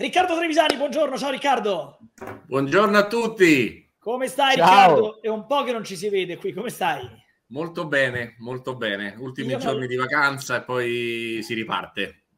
Riccardo Trevisani, buongiorno, ciao Riccardo. Buongiorno a tutti. Come stai ciao. Riccardo? È un po' che non ci si vede qui, come stai? Molto bene, molto bene. Ultimi Io giorni non... di vacanza e poi si riparte.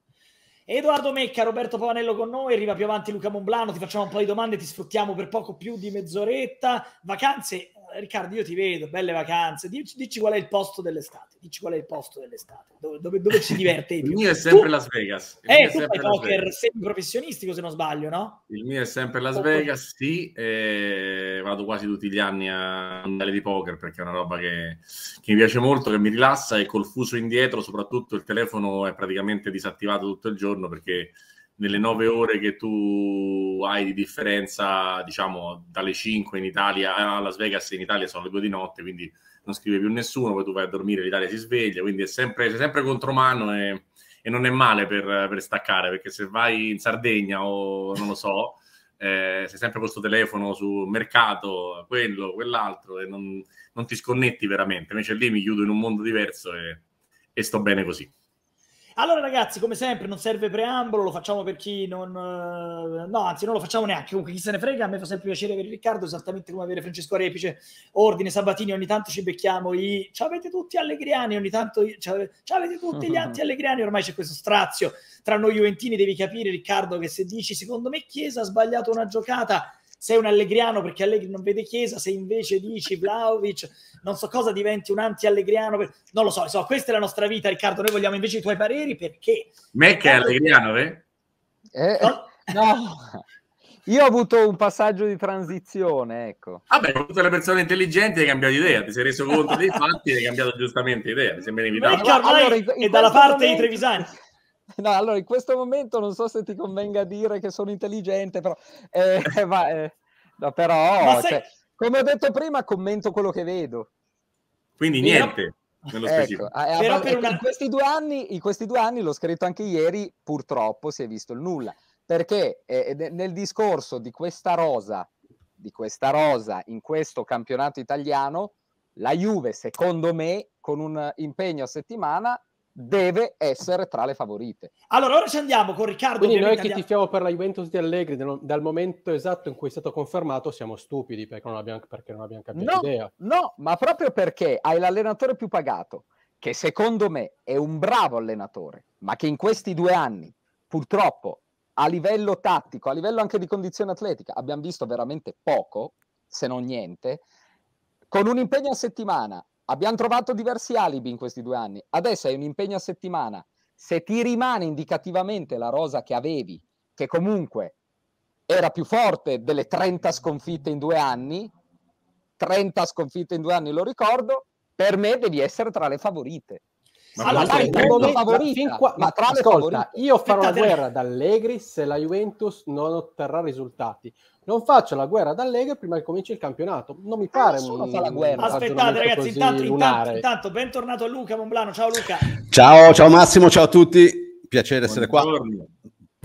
Edoardo Mecca, Roberto Pavanello con noi, arriva più avanti Luca Monblano, ti facciamo un po' di domande, ti sfruttiamo per poco più di mezz'oretta. Vacanze Riccardo, io ti vedo, belle vacanze. Dici, dici, qual è il posto dell'estate? Dici qual è il posto dell'estate? Dove, dove, dove ci diverte Il mio è sempre tu, Las Vegas. Il eh, tu fai poker semi-professionistico, se non sbaglio, no? Il mio è sempre Las poker. Vegas, sì. Eh, vado quasi tutti gli anni a andare di poker perché è una roba che, che mi piace molto, che mi rilassa e col fuso indietro, soprattutto il telefono è praticamente disattivato tutto il giorno perché nelle nove ore che tu hai di differenza, diciamo dalle 5 in Italia a Las Vegas in Italia sono le 2 di notte, quindi non scrive più nessuno, poi tu vai a dormire, l'Italia si sveglia, quindi è sempre, è sempre contromano e, e non è male per, per, staccare, perché se vai in Sardegna o non lo so, eh, sei sempre con questo telefono sul mercato, quello, quell'altro, e non, non, ti sconnetti veramente, invece lì mi chiudo in un mondo diverso e, e sto bene così. Allora, ragazzi, come sempre, non serve preambolo, lo facciamo per chi non. Eh, no, anzi, non lo facciamo neanche. Comunque, chi se ne frega, a me fa sempre piacere avere Riccardo, esattamente come avere Francesco Repice, Ordine, Sabatini. Ogni tanto ci becchiamo i. Ci avete tutti Allegriani, ogni tanto. Ci avete tutti gli anti-Allegriani. Ormai c'è questo strazio tra noi Juventini. Devi capire, Riccardo, che se dici secondo me Chiesa ha sbagliato una giocata sei un allegriano perché Allegri non vede Chiesa, se invece dici Vlaovic, non so cosa, diventi un anti-allegriano, per... non lo so, insomma, questa è la nostra vita Riccardo, noi vogliamo invece i tuoi pareri perché... Me che è allegriano, eh? eh no? no. Io ho avuto un passaggio di transizione, ecco. Vabbè, ah tutte le persone intelligenti hai cambiato idea, ti sei reso conto dei fatti e hai cambiato giustamente idea, mi sembra inevitabile. Ma Riccardo, allora, è dalla parte momento... dei trevisani. No, allora in questo momento non so se ti convenga dire che sono intelligente, però, eh, ma, eh, no, però ma sei... cioè, come ho detto prima, commento quello che vedo. Quindi Io... niente. Nello ecco, specifico. Ecco, però per in, questi due anni, in questi due anni, l'ho scritto anche ieri, purtroppo si è visto il nulla, perché eh, nel discorso di questa rosa, di questa rosa in questo campionato italiano, la Juve, secondo me, con un impegno a settimana deve essere tra le favorite. Allora, ora ci andiamo con Riccardo. Quindi noi che andiamo... tifiamo per la Juventus di Allegri dal momento esatto in cui è stato confermato siamo stupidi perché non abbiamo, perché non abbiamo capito no, l'idea. No, ma proprio perché hai l'allenatore più pagato, che secondo me è un bravo allenatore, ma che in questi due anni purtroppo a livello tattico, a livello anche di condizione atletica, abbiamo visto veramente poco, se non niente, con un impegno a settimana Abbiamo trovato diversi alibi in questi due anni. Adesso hai un impegno a settimana. Se ti rimane indicativamente la rosa che avevi, che comunque era più forte delle 30 sconfitte in due anni, 30 sconfitte in due anni lo ricordo, per me devi essere tra le favorite. Ma allora, la Juventus favorita, fin qua, ma tra ascolta, favorita. io farò Aspetta, la guerra ad Allegri se la Juventus non otterrà risultati. Non faccio la guerra ad Allegri prima che cominci il campionato. Non mi eh, pare eh, un, fa la guerra. Aspettate ragazzi, intanto, intanto, intanto, bentornato a Luca Monblano. Ciao Luca. Ciao, ciao Massimo, ciao a tutti. Piacere Buongiorno. essere qua.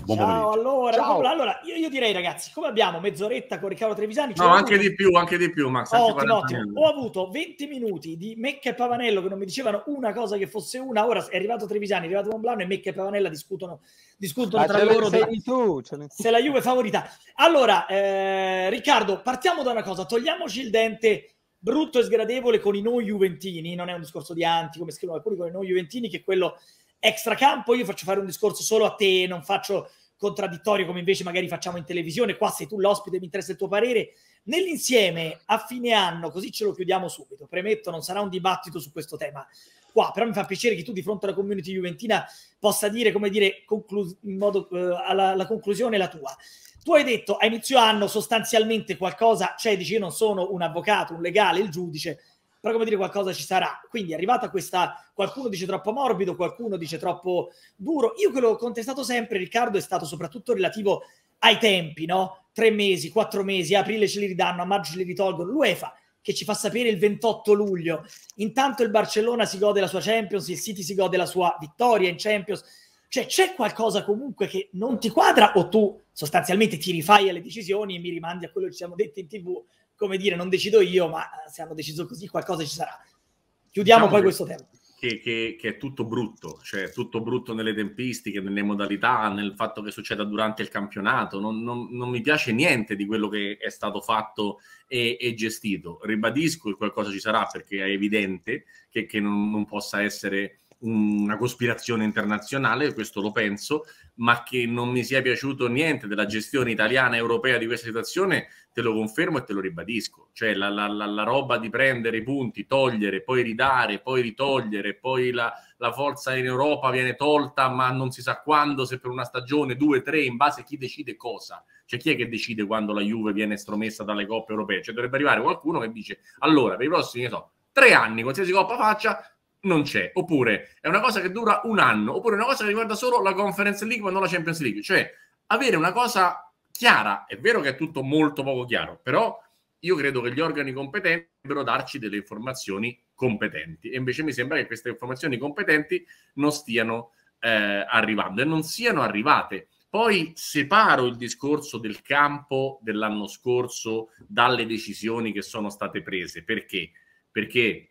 Buon Ciao, allora, Ciao. allora io, io, direi ragazzi, come abbiamo mezz'oretta con Riccardo Trevisani? no, anche avuto... di più, anche di più Max. Ottimo, ottimo. Ho avuto 20 minuti di Mecca e Pavanello che non mi dicevano una cosa che fosse una, ora è arrivato Trevisani, è arrivato Monblano e Mecca e Pavanella discutono, discutono tra loro della... tu, se la Juve è favorita. Allora, eh, Riccardo, partiamo da una cosa, togliamoci il dente brutto e sgradevole con i noi juventini, non è un discorso di anti, come scrivono alcuni con i non juventini, che è quello extracampo. Io faccio fare un discorso solo a te, non faccio contraddittorio come invece magari facciamo in televisione, qua sei tu l'ospite, mi interessa il tuo parere. Nell'insieme a fine anno, così ce lo chiudiamo subito, premetto non sarà un dibattito su questo tema qua, però mi fa piacere che tu di fronte alla community juventina possa dire, come dire, conclu- in modo, eh, alla, alla conclusione la tua. Tu hai detto a inizio anno sostanzialmente qualcosa, cioè dici io non sono un avvocato, un legale, il giudice, però come dire qualcosa ci sarà. Quindi è arrivata questa, qualcuno dice troppo morbido, qualcuno dice troppo duro. Io quello che ho contestato sempre, Riccardo, è stato soprattutto relativo ai tempi, no? Tre mesi, quattro mesi, a aprile ce li ridanno, a maggio ce li ritolgono. L'UEFA che ci fa sapere il 28 luglio. Intanto il Barcellona si gode la sua Champions, il City si gode la sua vittoria in Champions. Cioè c'è qualcosa comunque che non ti quadra o tu sostanzialmente ti rifai alle decisioni e mi rimandi a quello che ci siamo detti in tv come dire, non decido io, ma eh, se hanno deciso così qualcosa ci sarà. Chiudiamo diciamo poi questo tema. Che, che, che, è tutto brutto, cioè tutto brutto nelle tempistiche, nelle modalità, nel fatto che succeda durante il campionato. Non, non, non mi piace niente di quello che è stato fatto e, e, gestito. Ribadisco che qualcosa ci sarà perché è evidente che, che non, non possa essere una cospirazione internazionale, questo lo penso, ma che non mi sia piaciuto niente della gestione italiana e europea di questa situazione, te lo confermo e te lo ribadisco. Cioè la, la, la, la roba di prendere i punti, togliere, poi ridare, poi ritogliere, poi la, forza in Europa viene tolta, ma non si sa quando, se per una stagione, due, tre, in base a chi decide cosa. Cioè chi è che decide quando la Juve viene estromessa dalle coppe europee? Cioè dovrebbe arrivare qualcuno che dice allora per i prossimi, so, tre anni, qualsiasi coppa faccia, non c'è, oppure è una cosa che dura un anno, oppure è una cosa che riguarda solo la Conference League ma non la Champions League, cioè avere una cosa chiara, è vero che è tutto molto poco chiaro, però io credo che gli organi competenti dovrebbero darci delle informazioni competenti e invece mi sembra che queste informazioni competenti non stiano eh, arrivando e non siano arrivate. Poi separo il discorso del campo dell'anno scorso dalle decisioni che sono state prese. Perché? Perché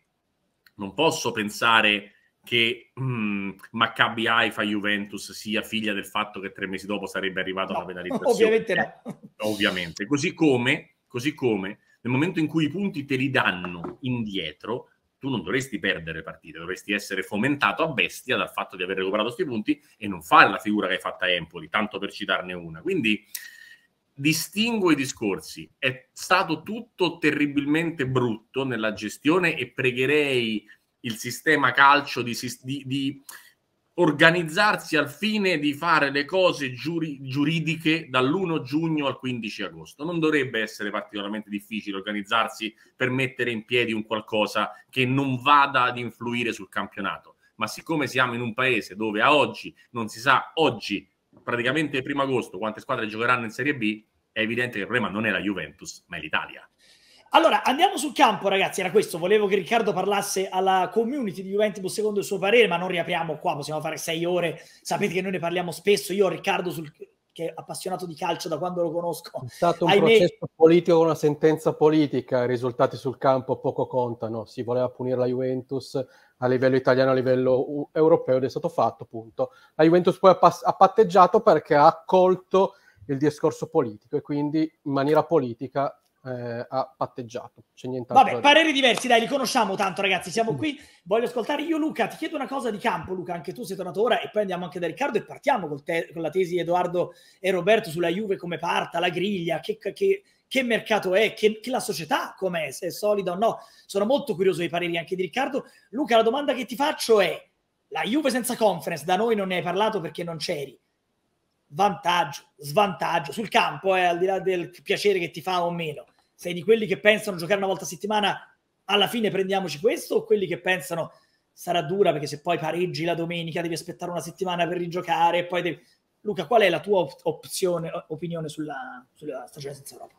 non posso pensare che mm, Maccabi Haifa Juventus sia figlia del fatto che tre mesi dopo sarebbe arrivato no, la penalizzazione. Ovviamente no. Eh, ovviamente. Così come, così come, nel momento in cui i punti te li danno indietro, tu non dovresti perdere partite, dovresti essere fomentato a bestia dal fatto di aver recuperato questi punti e non fare la figura che hai fatta a Empoli, tanto per citarne una. Quindi distingo i discorsi. È stato tutto terribilmente brutto nella gestione e pregherei il sistema calcio di, di, di organizzarsi al fine di fare le cose giuri, giuridiche dall'1 giugno al 15 agosto. Non dovrebbe essere particolarmente difficile organizzarsi per mettere in piedi un qualcosa che non vada ad influire sul campionato. Ma siccome siamo in un paese dove a oggi non si sa oggi praticamente primo agosto quante squadre giocheranno in Serie B, è evidente che il problema non è la Juventus, ma è l'Italia. Allora, andiamo sul campo, ragazzi. Era questo. Volevo che Riccardo parlasse alla community di Juventus secondo il suo parere, ma non riapriamo qua. Possiamo fare sei ore. Sapete che noi ne parliamo spesso. Io, Riccardo, sul, che è appassionato di calcio da quando lo conosco. È stato un Ahimè... processo politico, una sentenza politica, i risultati sul campo poco contano, si voleva punire la Juventus a livello italiano, a livello europeo ed è stato fatto, punto. La Juventus poi ha, pass- ha patteggiato perché ha accolto il discorso politico e quindi in maniera politica eh, ha patteggiato. C'è nient'altro. Vabbè, pareri diversi, dai, li conosciamo tanto, ragazzi. Siamo mm. qui. Voglio ascoltare io, Luca. Ti chiedo una cosa di campo, Luca. Anche tu sei tornato ora, e poi andiamo anche da Riccardo e partiamo te- con la tesi di Edoardo e Roberto sulla Juve, come parta, la griglia, che, che, che mercato è, che, che la società com'è, se è solida o no. Sono molto curioso dei pareri anche di Riccardo. Luca, la domanda che ti faccio è: la Juve senza conference, da noi non ne hai parlato perché non c'eri vantaggio, svantaggio sul campo, eh, al di là del piacere che ti fa o meno. Sei di quelli che pensano giocare una volta a settimana, alla fine prendiamoci questo, o quelli che pensano sarà dura perché se poi pareggi la domenica devi aspettare una settimana per rigiocare e poi devi... Luca, qual è la tua op- opzione, opinione sulla, sulla stagione senza Europa?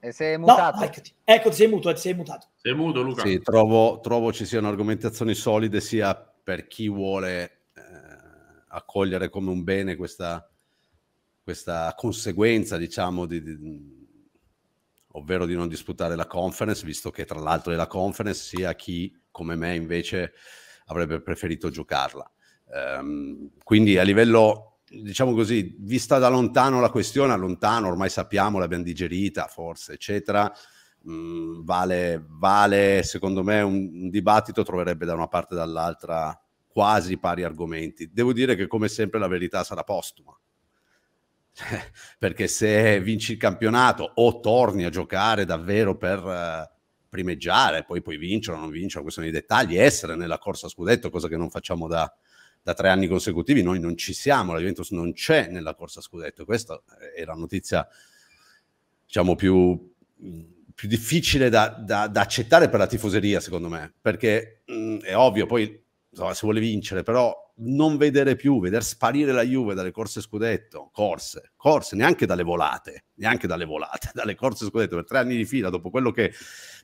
E sei mutato. No, eccoti, eccoti, sei muto, sei mutato. Sei muto, Luca. Sì, trovo, trovo ci siano argomentazioni solide sia per chi vuole accogliere come un bene questa, questa conseguenza, diciamo, di, di, ovvero di non disputare la conference, visto che tra l'altro è la conference sia chi come me invece avrebbe preferito giocarla. Um, quindi a livello, diciamo così, vista da lontano la questione, lontano ormai sappiamo, l'abbiamo digerita forse, eccetera, mm, vale, vale secondo me un, un dibattito troverebbe da una parte e dall'altra quasi pari argomenti. Devo dire che come sempre la verità sarà postuma. Cioè, perché se vinci il campionato o torni a giocare davvero per eh, primeggiare, poi puoi vincere o non vincere, questi sono i dettagli, essere nella corsa a scudetto, cosa che non facciamo da, da tre anni consecutivi, noi non ci siamo, la Juventus non c'è nella corsa a scudetto, questa eh, è la notizia diciamo più, più difficile da, da, da, accettare per la tifoseria, secondo me, perché mh, mm, è ovvio, poi insomma, si vuole vincere, però non vedere più, vedere sparire la Juve dalle corse scudetto, corse, corse, neanche dalle volate, neanche dalle volate, dalle corse scudetto per tre anni di fila, dopo quello che,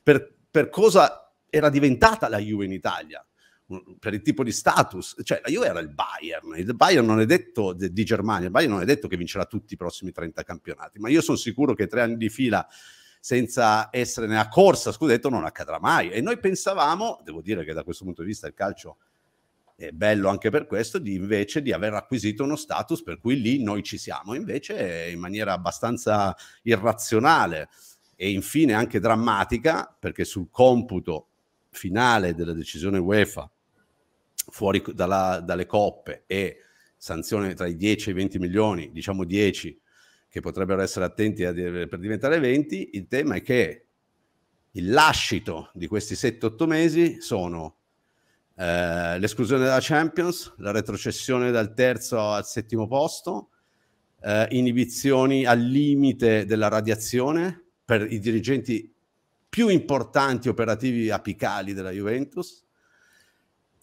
per, per cosa era diventata la Juve in Italia, per il tipo di status, cioè la Juve era il Bayern, il Bayern non è detto di Germania, il Bayern non è detto che vincerà tutti i prossimi 30 campionati, ma io sono sicuro che tre anni di fila senza essere nella corsa, scudetto, non accadrà mai. E noi pensavamo, devo dire che da questo punto di vista il calcio è bello anche per questo di invece di aver acquisito uno status per cui lì noi ci siamo, invece in maniera abbastanza irrazionale e infine anche drammatica, perché sul computo finale della decisione UEFA fuori dalla, dalle coppe e sanzione tra i 10 e i 20 milioni, diciamo 10 che potrebbero essere attenti a, per diventare 20, il tema è che il lascito di questi 7-8 mesi sono eh, l'esclusione dalla Champions, la retrocessione dal terzo al settimo posto, eh, inibizioni al limite della radiazione per i dirigenti più importanti operativi apicali della Juventus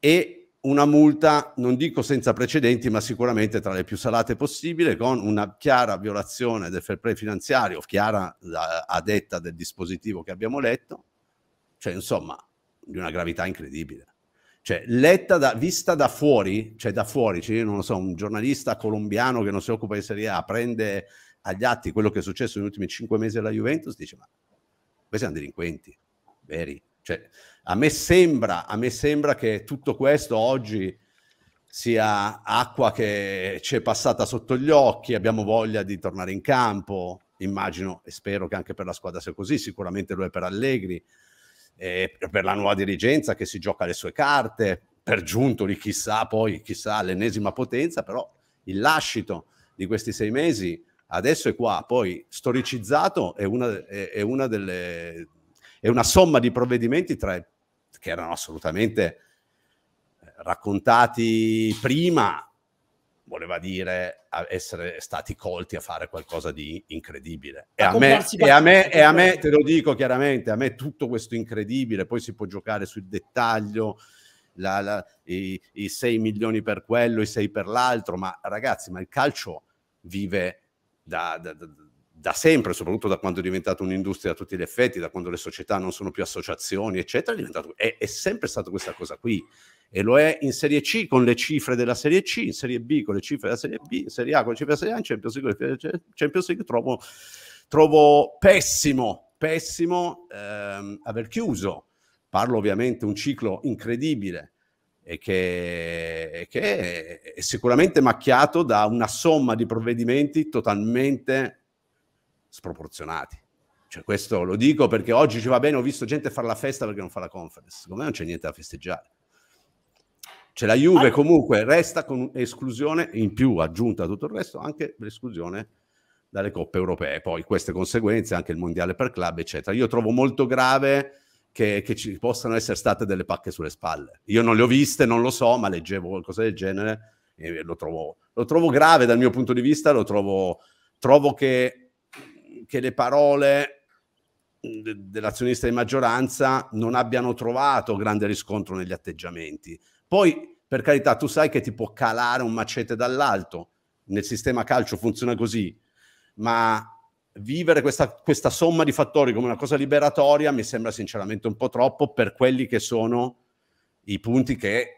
e una multa, non dico senza precedenti, ma sicuramente tra le più salate possibile, con una chiara violazione del fair play finanziario, chiara a detta del dispositivo che abbiamo letto, cioè insomma di una gravità incredibile. Cioè, letta da, vista da fuori, cioè da fuori, cioè non lo so, un giornalista colombiano che non si occupa di Serie A prende agli atti quello che è successo negli ultimi cinque mesi alla Juventus, dice ma questi sono delinquenti, veri. Cioè, a me sembra, a me sembra che tutto questo oggi sia acqua che ci è passata sotto gli occhi, abbiamo voglia di tornare in campo, immagino e spero che anche per la squadra sia così, sicuramente lo è per Allegri, eh, per la nuova dirigenza che si gioca le sue carte, per Giuntoli chissà poi, chissà l'ennesima potenza, però il lascito di questi sei mesi adesso è qua, poi storicizzato è una, è, è una, delle, è una somma di provvedimenti tra, che erano assolutamente eh, raccontati prima voleva dire essere stati colti a fare qualcosa di incredibile. E a, a me, e a me, e a me, certo. te lo dico chiaramente, a me tutto questo incredibile, poi si può giocare sul dettaglio, la, la, i, i 6 milioni per quello, i 6 per l'altro, ma ragazzi, ma il calcio vive da, da, da, da sempre, soprattutto da quando è diventata un'industria a tutti gli effetti, da quando le società non sono più associazioni, eccetera, è, diventato, è, è sempre stata questa cosa qui e lo è in Serie C con le cifre della Serie C, in Serie B con le cifre della Serie B, in Serie A con le cifre della Serie A, in Champions League con le cifre della Champions League trovo, trovo pessimo, pessimo ehm, aver chiuso. Parlo ovviamente di un ciclo incredibile e che, che, è sicuramente macchiato da una somma di provvedimenti totalmente sproporzionati. Cioè, questo lo dico perché oggi ci va bene, ho visto gente fare la festa perché non fa la conference. Secondo me non c'è niente da festeggiare. Cioè la Juve allora... comunque resta con esclusione in più aggiunta a tutto il resto anche l'esclusione dalle coppe europee. Poi queste conseguenze, anche il mondiale per club, eccetera. Io trovo molto grave che, che, ci possano essere state delle pacche sulle spalle. Io non le ho viste, non lo so, ma leggevo qualcosa del genere e lo trovo, lo trovo grave dal mio punto di vista, lo trovo, trovo che, che le parole dell'azionista di maggioranza non abbiano trovato grande riscontro negli atteggiamenti. Poi, per carità, tu sai che ti può calare un macete dall'alto, nel sistema calcio funziona così, ma vivere questa, questa somma di fattori come una cosa liberatoria mi sembra sinceramente un po' troppo per quelli che sono i punti che,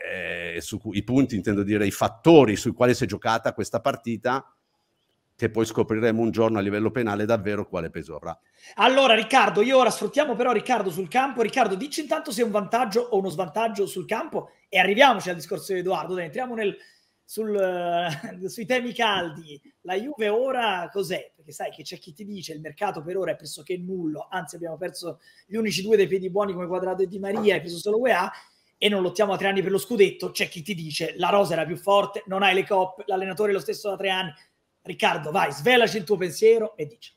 eh, su, i punti intendo dire i fattori sui quali si è giocata questa partita che poi scopriremo un giorno a livello penale davvero quale peso avrà. Allora Riccardo, io ora sfruttiamo però Riccardo sul campo. Riccardo, dici intanto se è un vantaggio o uno svantaggio sul campo e arriviamoci al discorso di Edoardo. Dai, entriamo nel, sul, uh, sui temi caldi. La Juve ora cos'è? Perché sai che c'è chi ti dice il mercato per ora è pressoché nullo, anzi abbiamo perso gli unici due dei piedi buoni come Quadrato e Di Maria, hai preso solo UEA e non lottiamo a tre anni per lo scudetto, c'è chi ti dice la rosa era più forte, non hai le coppe, l'allenatore è lo stesso da tre anni, Riccardo, vai, svelaci il tuo pensiero e dici.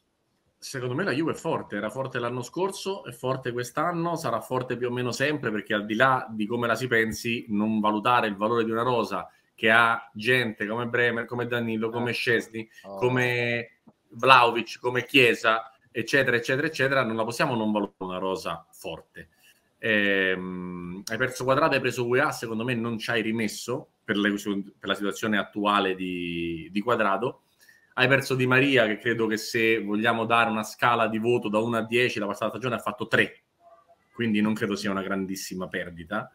Secondo me la Juve è forte, era forte l'anno scorso, è forte quest'anno, sarà forte più o meno sempre perché al di là di come la si pensi, non valutare il valore di una rosa che ha gente come Bremer, come Danilo, come eh, Scesni, oh. come Vlaovic, come Chiesa, eccetera, eccetera, eccetera, non la possiamo non valutare una rosa forte. Ehm, hai perso Quadrata, hai preso UEA, secondo me non ci hai rimesso per, le, per la situazione attuale di, di Quadrado hai perso Di Maria, che credo che se vogliamo dare una scala di voto da 1 a 10, la passata stagione ha fatto 3, quindi non credo sia una grandissima perdita,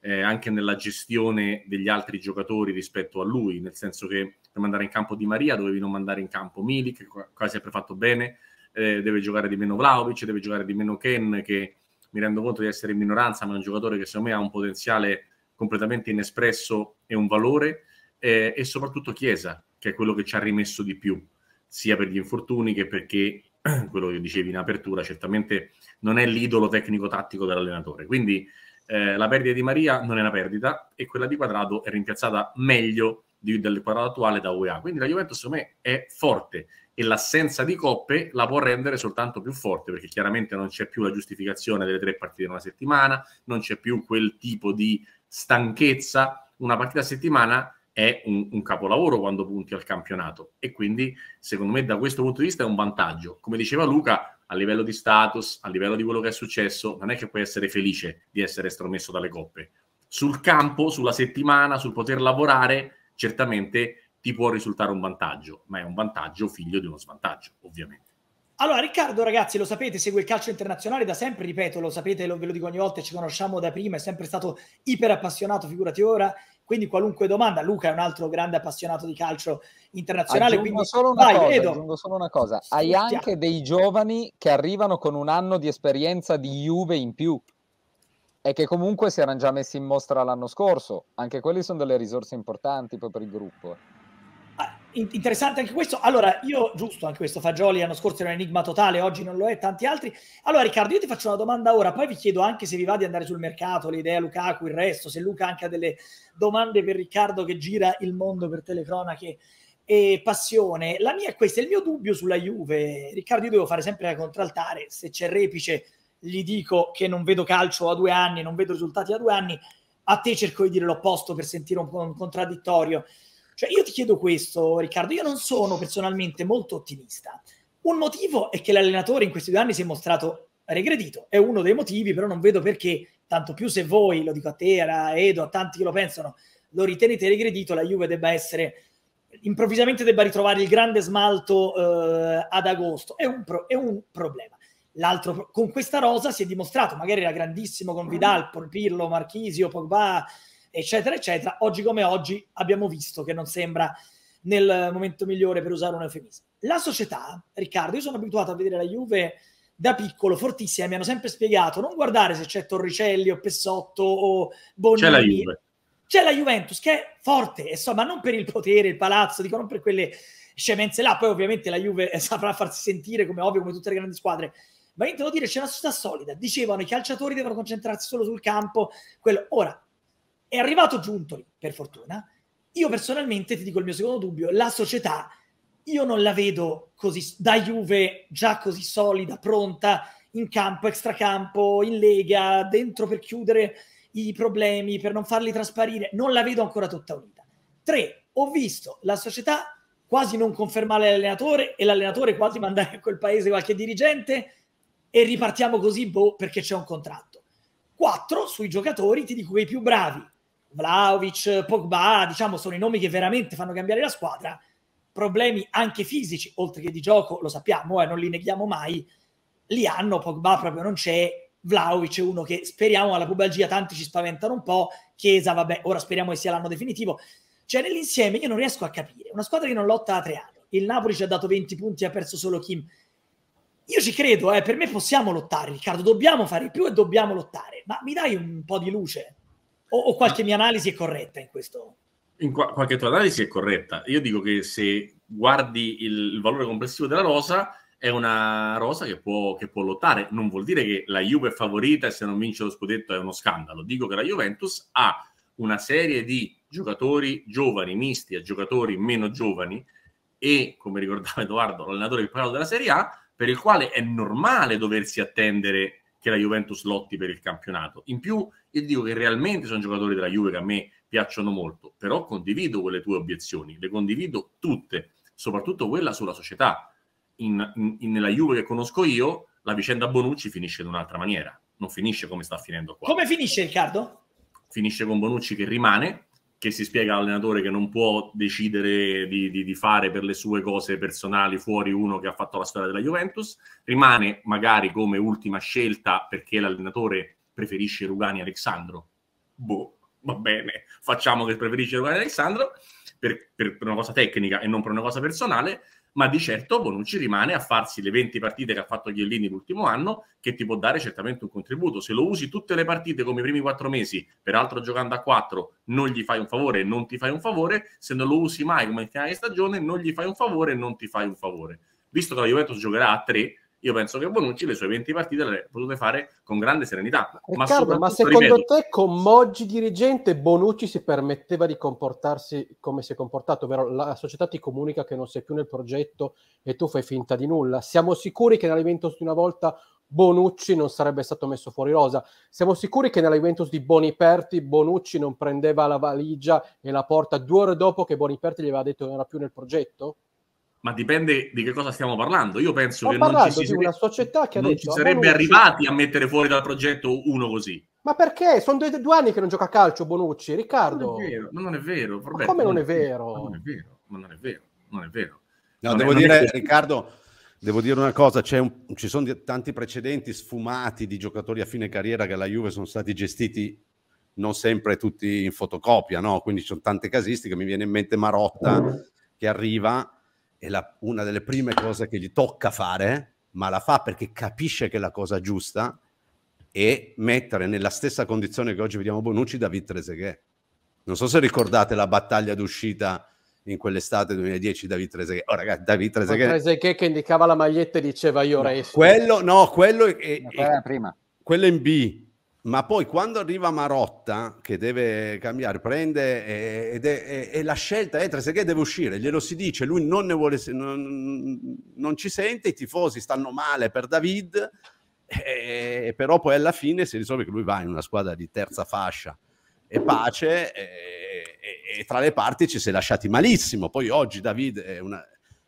eh, anche nella gestione degli altri giocatori rispetto a lui, nel senso che per mandare in campo Di Maria dovevi non mandare in campo Milik, che quasi sempre fatto bene, eh, deve giocare di meno Vlaovic, deve giocare di meno Ken, che mi rendo conto di essere in minoranza, ma è un giocatore che secondo me ha un potenziale completamente inespresso e un valore, eh, e soprattutto Chiesa, che è quello che ci ha rimesso di più, sia per gli infortuni che perché quello che dicevi in apertura, certamente non è l'idolo tecnico-tattico dell'allenatore. Quindi eh, la perdita di Maria non è una perdita e quella di Quadrado è rimpiazzata meglio di, del Quadrado attuale da UEA. Quindi la Juventus, secondo me, è forte e l'assenza di coppe la può rendere soltanto più forte perché chiaramente non c'è più la giustificazione delle tre partite in una settimana, non c'è più quel tipo di stanchezza. Una partita a settimana è un, un, capolavoro quando punti al campionato e quindi secondo me da questo punto di vista è un vantaggio. Come diceva Luca, a livello di status, a livello di quello che è successo, non è che puoi essere felice di essere estromesso dalle coppe. Sul campo, sulla settimana, sul poter lavorare, certamente ti può risultare un vantaggio, ma è un vantaggio figlio di uno svantaggio, ovviamente. Allora, Riccardo, ragazzi, lo sapete, segue il calcio internazionale da sempre, ripeto, lo sapete, lo, ve lo dico ogni volta, ci conosciamo da prima, è sempre stato iper appassionato, figurati ora, quindi qualunque domanda, Luca è un altro grande appassionato di calcio internazionale. Aggiungo quindi solo una vai, cosa, aggiungo solo una cosa, hai anche dei giovani che arrivano con un anno di esperienza di Juve in più e che comunque si erano già messi in mostra l'anno scorso, anche quelli sono delle risorse importanti poi per il gruppo. Eh. Interessante anche questo. Allora, io giusto anche questo, Fagioli l'anno scorso era un enigma totale, oggi non lo è, tanti altri. Allora, Riccardo, io ti faccio una domanda ora, poi vi chiedo anche se vi va di andare sul mercato, l'idea Lukaku, il resto, se Luca anche ha delle domande per Riccardo che gira il mondo per telecronache e passione. La mia è questa, il mio dubbio sulla Juve. Riccardo, io devo fare sempre la contraltare, se c'è Repice gli dico che non vedo calcio a due anni, non vedo risultati a due anni, a te cerco di dire l'opposto per sentire un po' un contraddittorio. Cioè, io ti chiedo questo, Riccardo, io non sono personalmente molto ottimista. Un motivo è che l'allenatore in questi due anni si è mostrato regredito, è uno dei motivi, però non vedo perché, tanto più se voi, lo dico a te, a Edo, a tanti che lo pensano, lo ritenete regredito, la Juve debba essere improvvisamente debba ritrovare il grande smalto eh, ad agosto, è un, pro- è un problema. L'altro, con questa rosa si è dimostrato, magari era grandissimo con Vidal, Pirlo, Marchisio, Pogba, eccetera, eccetera. Oggi come oggi abbiamo visto che non sembra nel momento migliore per usare un eufemismo. La società, Riccardo, io sono abituato a vedere la Juve da piccolo, fortissima, mi hanno sempre spiegato non guardare se c'è Torricelli o Pessotto o Bonini. C'è la Juve. C'è la Juventus che è forte, insomma, non per il potere, il palazzo, dico non per quelle scemenze là, poi ovviamente la Juve eh, saprà farsi sentire come ovvio come tutte le grandi squadre, ma io devo dire c'è una società solida, dicevano i calciatori devono concentrarsi solo sul campo, quello. ora è arrivato giunto per fortuna. Io personalmente, ti dico il mio secondo dubbio, la società io non la vedo così da Juve già così solida, pronta in campo, extracampo, in lega, dentro per chiudere i problemi, per non farli trasparire, non la vedo ancora tutta unita. Tre, ho visto la società quasi non confermare l'allenatore e l'allenatore quasi mandare a quel paese qualche dirigente e ripartiamo così boh perché c'è un contratto. Quattro, sui giocatori ti dico che i più bravi Vlaovic, Pogba, diciamo, sono i nomi che veramente fanno cambiare la squadra. Problemi anche fisici, oltre che di gioco, lo sappiamo, eh, non li neghiamo mai. Li hanno, Pogba proprio non c'è, Vlaovic è uno che speriamo alla pubalgia, tanti ci spaventano un po', Chiesa, vabbè, ora speriamo che sia l'anno definitivo. Cioè, nell'insieme io non riesco a capire. Una squadra che non lotta da tre anni. Il Napoli ci ha dato 20 punti, ha perso solo Kim. Io ci credo, eh, per me possiamo lottare, Riccardo, dobbiamo fare più e dobbiamo lottare, ma mi dai un po' di luce? O, o qualche mia analisi è corretta in questo? In qua- qualche tua analisi è corretta. Io dico che se guardi il, il valore complessivo della rosa, è una rosa che può, che può, lottare. Non vuol dire che la Juve è favorita e se non vince lo scudetto è uno scandalo. Dico che la Juventus ha una serie di giocatori giovani, misti a giocatori meno giovani e, come ricordava Edoardo, l'allenatore del parlava della Serie A, per il quale è normale doversi attendere che la Juventus lotti per il campionato. In più io dico che realmente sono giocatori della Juve che a me piacciono molto, però condivido quelle tue obiezioni, le condivido tutte, soprattutto quella sulla società. in, in, nella Juve che conosco io, la vicenda Bonucci finisce in un'altra maniera, non finisce come sta finendo qua. Come finisce Riccardo? Finisce con Bonucci che rimane, che si spiega all'allenatore che non può decidere di, di, di, fare per le sue cose personali fuori uno che ha fatto la storia della Juventus, rimane magari come ultima scelta perché l'allenatore preferisce Rugani Alexandro. Boh, va bene, facciamo che preferisce Rugani Alexandro per, per, per, una cosa tecnica e non per una cosa personale, ma di certo Bonucci rimane a farsi le 20 partite che ha fatto Ghiellini l'ultimo anno, che ti può dare certamente un contributo. Se lo usi tutte le partite come i primi quattro mesi, peraltro giocando a quattro, non gli fai un favore e non ti fai un favore. Se non lo usi mai come finale di stagione, non gli fai un favore e non ti fai un favore. Visto che la Juventus giocherà a tre, io penso che Bonucci le sue 20 partite le potute fare con grande serenità. Riccardo, ma, eh, ma secondo ripeto, te con Moggi dirigente Bonucci si permetteva di comportarsi come si è comportato, ovvero la società ti comunica che non sei più nel progetto e tu fai finta di nulla. Siamo sicuri che nell'evento di una volta Bonucci non sarebbe stato messo fuori rosa. Siamo sicuri che nella Juventus di Boniperti Bonucci non prendeva la valigia e la porta due ore dopo che Boniperti gli aveva detto che non era più nel progetto? ma dipende di che cosa stiamo parlando. Io penso Sto che non ci, si una società che non detto, ci sarebbe arrivati a mettere fuori dal progetto uno così. Ma perché? Sono due, due anni che non gioca a calcio Bonucci, Riccardo. Non è vero, come non, è vero? Non è vero, non è vero, non è vero. No, non devo è, dire, Riccardo, devo dire una cosa, un, ci sono tanti precedenti sfumati di giocatori a fine carriera che alla Juve sono stati gestiti non sempre tutti in fotocopia, no? Quindi ci sono tante casistiche, mi viene in mente Marotta che arriva è la, una delle prime cose che gli tocca fare, ma la fa perché capisce che è la cosa giusta, e mettere nella stessa condizione che oggi vediamo Bonucci David Trezeguet. Non so se ricordate la battaglia d'uscita in quell'estate 2010 David Trezeguet. Oh ragazzi, David Trezeguet... Trezeguet che indicava la maglietta e diceva io resto. Quello, no, quello è... è prima. Quello in B, ma poi quando arriva Marotta che deve cambiare, prende e, eh, ed è, è, è la scelta è Trezeguet deve uscire, glielo si dice, lui non ne vuole, non, non ci sente, i tifosi stanno male per David, e, eh, però poi alla fine si risolve che lui va in una squadra di terza fascia e pace e, eh, e, e tra le parti ci si è lasciati malissimo, poi oggi David è, una,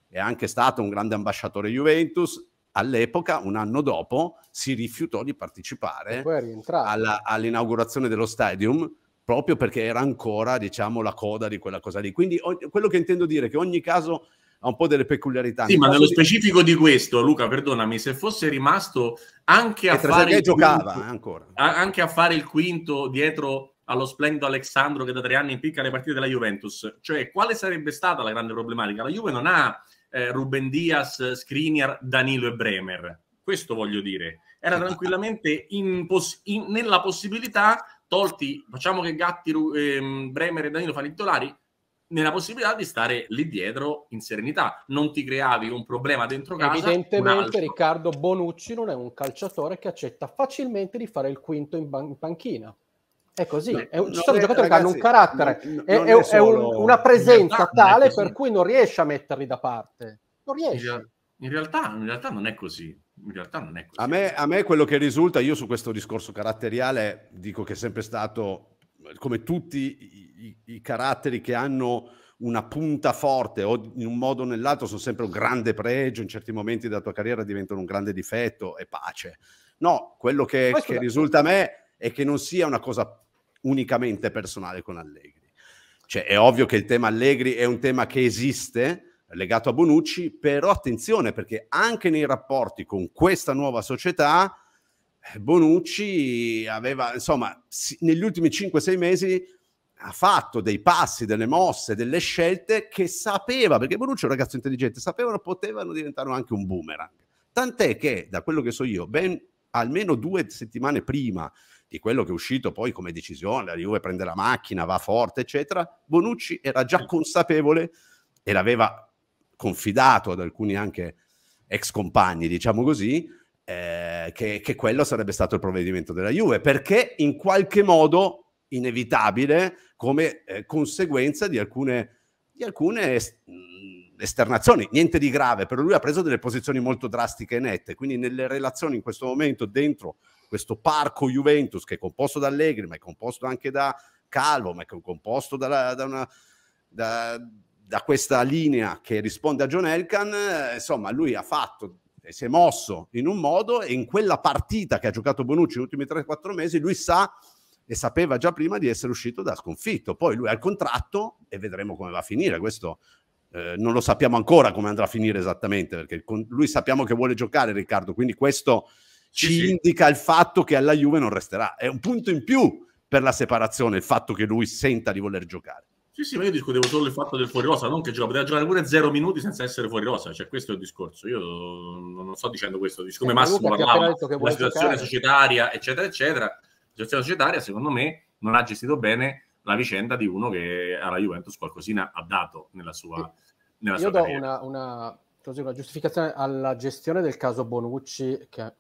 è anche stato un grande ambasciatore Juventus, all'epoca, un anno dopo, si rifiutò di partecipare alla, all'inaugurazione dello stadium proprio perché era ancora, diciamo, la coda di quella cosa lì. Quindi o- quello che intendo dire è che ogni caso ha un po' delle peculiarità. Sì, ma nello di... specifico di questo, Luca, perdonami, se fosse rimasto anche a, fare il, giocava, quinto, eh, a- anche a fare il quinto dietro allo splendido Alessandro che da tre anni impicca le partite della Juventus, cioè quale sarebbe stata la grande problematica? La Juve non ha eh, Ruben Dias, Skriniar, Danilo e Bremer. Questo voglio dire. Era tranquillamente poss- in- nella possibilità, tolti, facciamo che Gatti, ehm, Bremer e Danilo fanno i titolari, nella possibilità di stare lì dietro in serenità, non ti creavi un problema dentro casa. Evidentemente Riccardo Bonucci non è un calciatore che accetta facilmente di fare il quinto in, ban- in panchina. È così, Beh, è un, ci sono giocatori ragazzi, che hanno un carattere, non, è, è, è, è un, una presenza esatto, tale per cui non riesce a metterli da parte. Non riesce. In realtà, in realtà non è così. In realtà non è così. A me, a me quello che risulta, io su questo discorso caratteriale dico che è sempre stato, come tutti i, i caratteri che hanno una punta forte o in un modo o nell'altro sono sempre un grande pregio, in certi momenti della tua carriera diventano un grande difetto e pace. No, quello che, che risulta a me è che non sia una cosa unicamente personale con Allegri. Cioè, è ovvio che il tema Allegri è un tema che esiste, legato a Bonucci, però attenzione perché anche nei rapporti con questa nuova società, eh, Bonucci aveva, insomma, negli ultimi 5-6 mesi ha fatto dei passi, delle mosse, delle scelte che sapeva, perché Bonucci è un ragazzo intelligente, sapevano potevano diventare anche un boomerang. Tant'è che, da quello che so io, ben almeno due settimane prima di quello che è uscito poi come decisione, la Juve prende la macchina, va forte, eccetera, Bonucci era già consapevole e l'aveva confidato ad alcuni anche ex compagni, diciamo così, eh, che, che quello sarebbe stato il provvedimento della Juve, perché in qualche modo inevitabile come eh, conseguenza di alcune, di alcune est esternazioni. Niente di grave, però lui ha preso delle posizioni molto drastiche e nette, quindi nelle relazioni in questo momento dentro questo parco Juventus che è composto da Allegri, ma è composto anche da Calvo, ma è composto da, da, una, da, da questa linea che risponde a John Elkan, eh, insomma lui ha fatto eh, si è mosso in un modo e in quella partita che ha giocato Bonucci negli ultimi 3-4 mesi lui sa e sapeva già prima di essere uscito da sconfitto. Poi lui ha il contratto e vedremo come va a finire. Questo eh, non lo sappiamo ancora come andrà a finire esattamente, perché con lui sappiamo che vuole giocare Riccardo, quindi questo ci sì, indica sì. il fatto che alla Juve non resterà. È un punto in più per la separazione il fatto che lui senta di voler giocare. Sì, sì, ma io discutevo solo il fatto del fuori rosa, non che gioca, poteva giocare pure zero minuti senza essere fuori rosa, cioè questo è il discorso. Io non sto dicendo questo, come eh, Massimo parlava, la situazione giocare. societaria, eccetera, eccetera. La situazione societaria, secondo me, non ha gestito bene la vicenda di uno che alla Juventus qualcosina ha dato nella sua... Nella io sua do una, una, così, una giustificazione alla gestione del caso Bonucci, che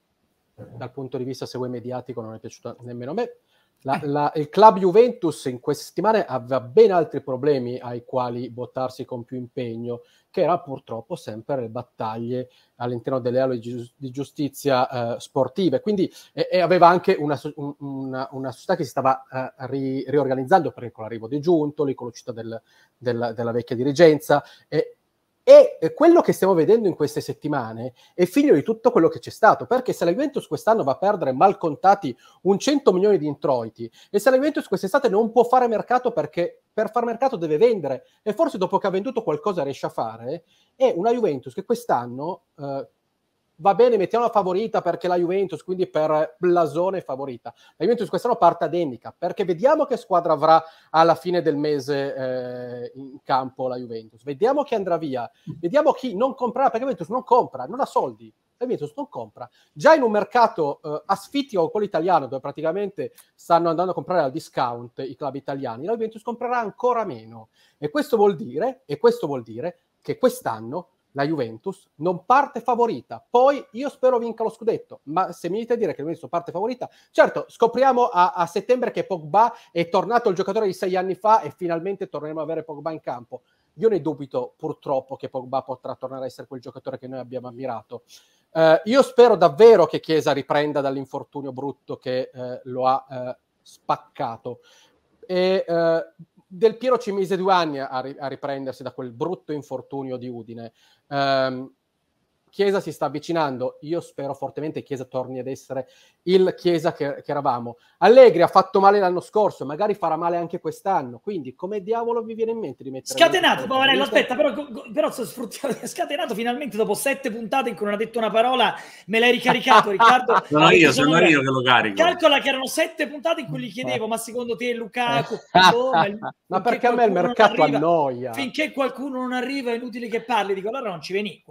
dal punto di vista, se vuoi, mediatico non è piaciuta nemmeno a me. La, la, il club Juventus in queste settimane aveva ben altri problemi ai quali buttarsi con più impegno, che era purtroppo sempre le battaglie all'interno delle aule di giustizia eh, sportive. Quindi e, e aveva anche una, una, una, società che si stava eh, ri, riorganizzando perché con l'arrivo di Giuntoli, con l'uscita del, del, della vecchia dirigenza, e, e quello che stiamo vedendo in queste settimane è figlio di tutto quello che c'è stato, perché se la Juventus quest'anno va a perdere mal contati un 100 milioni di introiti e se la Juventus quest'estate non può fare mercato perché per far mercato deve vendere e forse dopo che ha venduto qualcosa riesce a fare, è una Juventus che quest'anno eh, va bene, mettiamo la favorita perché la Juventus, quindi per blasone favorita. La Juventus quest'anno parte ad handicap, perché vediamo che squadra avrà alla fine del mese eh, in campo la Juventus, vediamo chi andrà via, vediamo chi non comprerà, perché la Juventus non compra, non ha soldi. La Juventus non compra. Già in un mercato eh, asfittico quello italiano, dove praticamente stanno andando a comprare al discount i club italiani, la Juventus comprerà ancora meno. E questo vuol dire, e questo vuol dire che quest'anno la Juventus non parte favorita. Poi io spero vinca lo scudetto, ma se mi dite a dire che la Juventus parte favorita, certo, scopriamo a, a settembre che Pogba è tornato il giocatore di sei anni fa e finalmente torneremo a avere Pogba in campo. Io ne dubito purtroppo che Pogba potrà tornare a essere quel giocatore che noi abbiamo ammirato. Eh, io spero davvero che Chiesa riprenda dall'infortunio brutto che eh, lo ha eh, spaccato. E eh, del Piero ci mise due anni a, a riprendersi da quel brutto infortunio di Udine. Um, Chiesa si sta avvicinando, io spero fortemente che Chiesa torni ad essere il Chiesa che, che, eravamo. Allegri ha fatto male l'anno scorso, magari farà male anche quest'anno, quindi come diavolo vi viene in mente di mettere... Scatenato, Pavarello, aspetta, però, però sto sfruttando, scatenato finalmente dopo sette puntate in cui non ha detto una parola, me l'hai ricaricato Riccardo. sono io, sono io che lo carico. Calcola che erano sette puntate in cui gli chiedevo, ma secondo te Lukaku... ma perché a me il mercato arriva, annoia? Finché qualcuno non arriva è inutile che parli, dico allora non ci vieni qua.